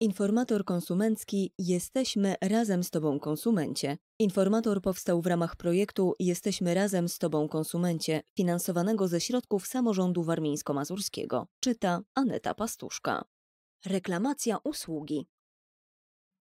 Informator konsumencki Jesteśmy razem z Tobą konsumencie. Informator powstał w ramach projektu Jesteśmy razem z Tobą konsumencie, finansowanego ze środków samorządu warmińsko-mazurskiego. Czyta Aneta Pastuszka. Reklamacja usługi.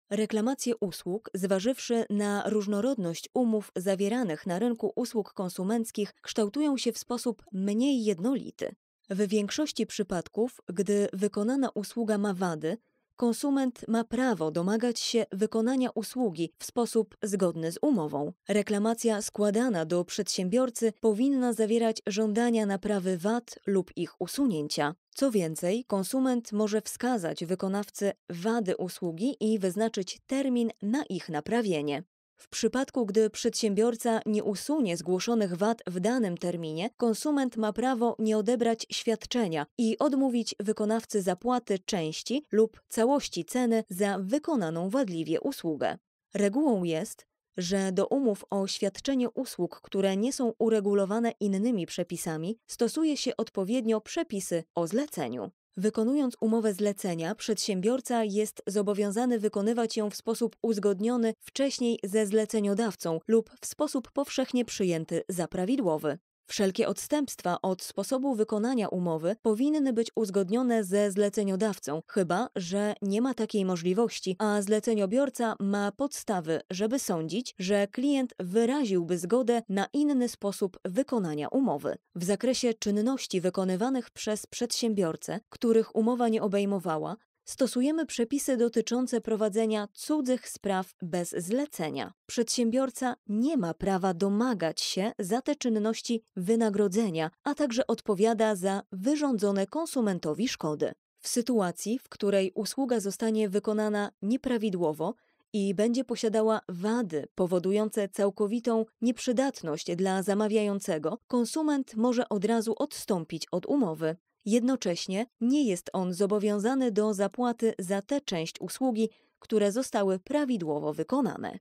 Reklamacje usług, zważywszy na różnorodność umów zawieranych na rynku usług konsumenckich, kształtują się w sposób mniej jednolity. W większości przypadków, gdy wykonana usługa ma wady, konsument ma prawo domagać się wykonania usługi w sposób zgodny z umową. Reklamacja składana do przedsiębiorcy powinna zawierać żądania naprawy wad lub ich usunięcia. Co więcej, konsument może wskazać wykonawcy wady usługi i wyznaczyć termin na ich naprawienie. W przypadku, gdy przedsiębiorca nie usunie zgłoszonych wad w danym terminie, konsument ma prawo nie odebrać świadczenia i odmówić wykonawcy zapłaty części lub całości ceny za wykonaną wadliwie usługę. Regułą jest, że do umów o świadczenie usług, które nie są uregulowane innymi przepisami, stosuje się odpowiednio przepisy o zleceniu. Wykonując umowę zlecenia, przedsiębiorca jest zobowiązany wykonywać ją w sposób uzgodniony wcześniej ze zleceniodawcą lub w sposób powszechnie przyjęty za prawidłowy. Wszelkie odstępstwa od sposobu wykonania umowy powinny być uzgodnione ze zleceniodawcą, chyba że nie ma takiej możliwości, a zleceniobiorca ma podstawy, żeby sądzić, że klient wyraziłby zgodę na inny sposób wykonania umowy. W zakresie czynności wykonywanych przez przedsiębiorcę, których umowa nie obejmowała, stosujemy przepisy dotyczące prowadzenia cudzych spraw bez zlecenia. Przedsiębiorca nie ma prawa domagać się za te czynności wynagrodzenia, a także odpowiada za wyrządzone konsumentowi szkody. W sytuacji, w której usługa zostanie wykonana nieprawidłowo, i będzie posiadała wady powodujące całkowitą nieprzydatność dla zamawiającego, konsument może od razu odstąpić od umowy. Jednocześnie nie jest on zobowiązany do zapłaty za tę część usługi, które zostały prawidłowo wykonane.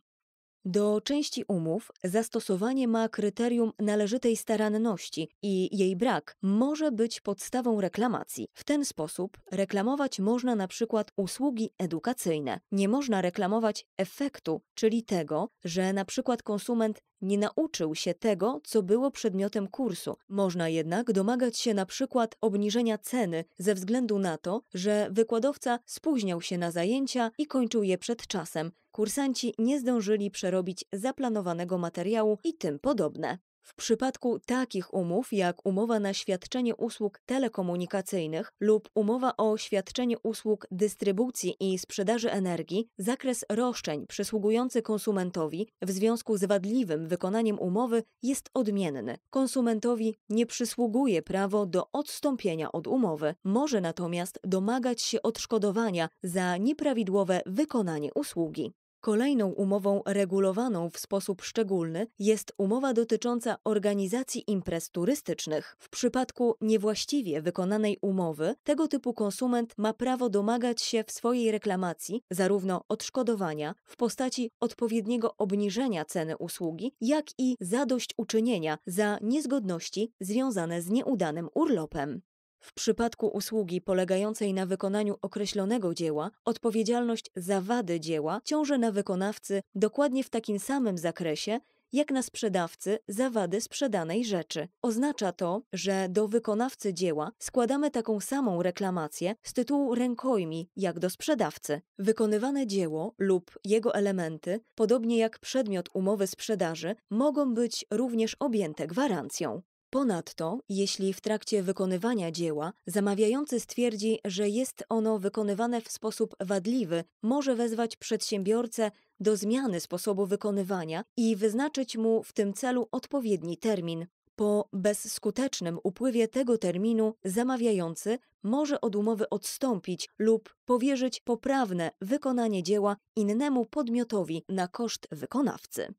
Do części umów zastosowanie ma kryterium należytej staranności i jej brak może być podstawą reklamacji. W ten sposób reklamować można na przykład usługi edukacyjne. Nie można reklamować efektu, czyli tego, że na przykład konsument nie nauczył się tego, co było przedmiotem kursu. Można jednak domagać się na przykład obniżenia ceny ze względu na to, że wykładowca spóźniał się na zajęcia i kończył je przed czasem, kursanci nie zdążyli przerobić zaplanowanego materiału i tym podobne. W przypadku takich umów jak umowa na świadczenie usług telekomunikacyjnych lub umowa o świadczenie usług dystrybucji i sprzedaży energii, zakres roszczeń przysługujący konsumentowi w związku z wadliwym wykonaniem umowy jest odmienny. Konsumentowi nie przysługuje prawo do odstąpienia od umowy, może natomiast domagać się odszkodowania za nieprawidłowe wykonanie usługi. Kolejną umową regulowaną w sposób szczególny jest umowa dotycząca organizacji imprez turystycznych. W przypadku niewłaściwie wykonanej umowy tego typu konsument ma prawo domagać się w swojej reklamacji zarówno odszkodowania w postaci odpowiedniego obniżenia ceny usługi, jak i zadośćuczynienia za niezgodności związane z nieudanym urlopem. W przypadku usługi polegającej na wykonaniu określonego dzieła, odpowiedzialność za wady dzieła ciąży na wykonawcy dokładnie w takim samym zakresie, jak na sprzedawcy za wady sprzedanej rzeczy. Oznacza to, że do wykonawcy dzieła składamy taką samą reklamację z tytułu rękojmi jak do sprzedawcy. Wykonywane dzieło lub jego elementy, podobnie jak przedmiot umowy sprzedaży, mogą być również objęte gwarancją. Ponadto, jeśli w trakcie wykonywania dzieła zamawiający stwierdzi, że jest ono wykonywane w sposób wadliwy, może wezwać przedsiębiorcę do zmiany sposobu wykonywania i wyznaczyć mu w tym celu odpowiedni termin. Po bezskutecznym upływie tego terminu zamawiający może od umowy odstąpić lub powierzyć poprawne wykonanie dzieła innemu podmiotowi na koszt wykonawcy.